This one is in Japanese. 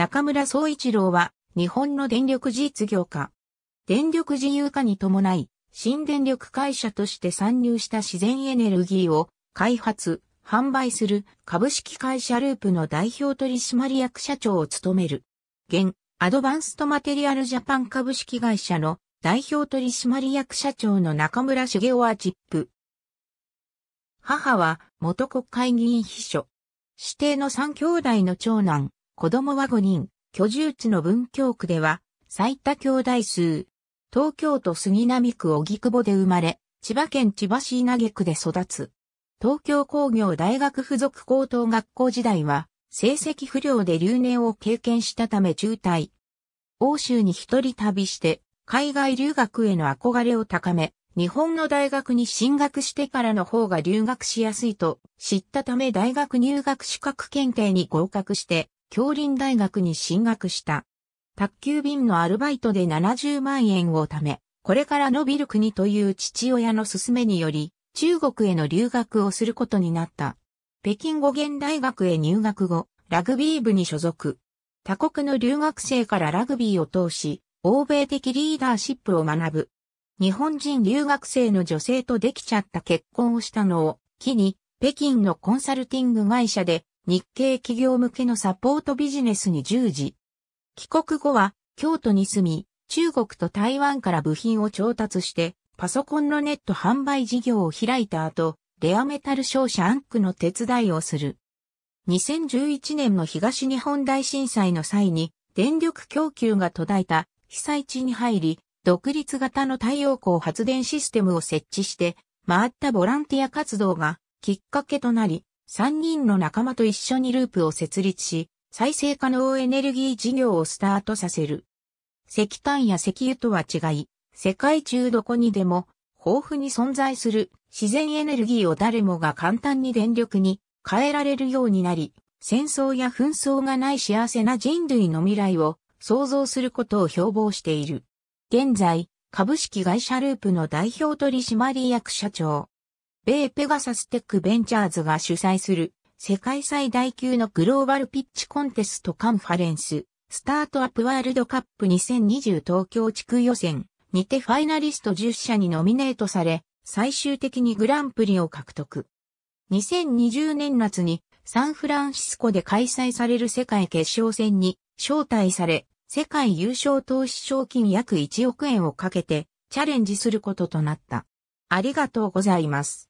中村総一郎は、日本の電力実業家。電力自由化に伴い、新電力会社として参入した自然エネルギーを開発、販売する株式会社ループの代表取締役社長を務める。現、アドバンストマテリアルジャパン株式会社の代表取締役社長の中村茂雄はチップ。母は元国会議員秘書。指定の三兄弟の長男、子供は5人、居住地の文京区では、最多兄弟数。東京都杉並区荻窪で生まれ、千葉県千葉市稲毛区で育つ。東京工業大学附属高等学校時代は、成績不良で留年を経験したため中退。欧州に一人旅して、海外留学への憧れを高め、日本の大学に進学してからの方が留学しやすいと知ったため大学入学資格検定に合格して、京林大学に進学した。宅急便のアルバイトで70万円を貯め、これから伸びる国という父親の勧めにより、中国への留学をすることになった。北京語源大学へ入学後、ラグビー部に所属。他国の留学生からラグビーを通し、欧米的リーダーシップを学ぶ。日本人留学生の女性とできちゃった結婚をしたのを、機に、北京のコンサルティング会社で日系企業向けのサポートビジネスに従事。帰国後は京都に住み、中国と台湾から部品を調達して、パソコンのネット販売事業を開いた後、レアメタル商社アンクの手伝いをする。2011年の東日本大震災の際に、電力供給が途絶えた被災地に入り、独立型の太陽光発電システムを設置して、回ったボランティア活動がきっかけとなり、3人の仲間と一緒にループを設立し、再生可能エネルギー事業をスタートさせる。石炭や石油とは違い、世界中どこにでも豊富に存在する自然エネルギーを誰もが簡単に電力に変えられるようになり、戦争や紛争がない幸せな人類の未来を創造することを標榜している。現在、株式会社ループの代表取締役社長、米ペガサステックベンチャーズが主催する世界最大級のグローバルピッチコンテストカンファレンススタートアップワールドカップ2020東京地区予選にてファイナリスト10社にノミネートされ最終的にグランプリを獲得。2020年夏にサンフランシスコで開催される世界決勝戦に招待され世界優勝投資賞金約1億円をかけてチャレンジすることとなった。ありがとうございます。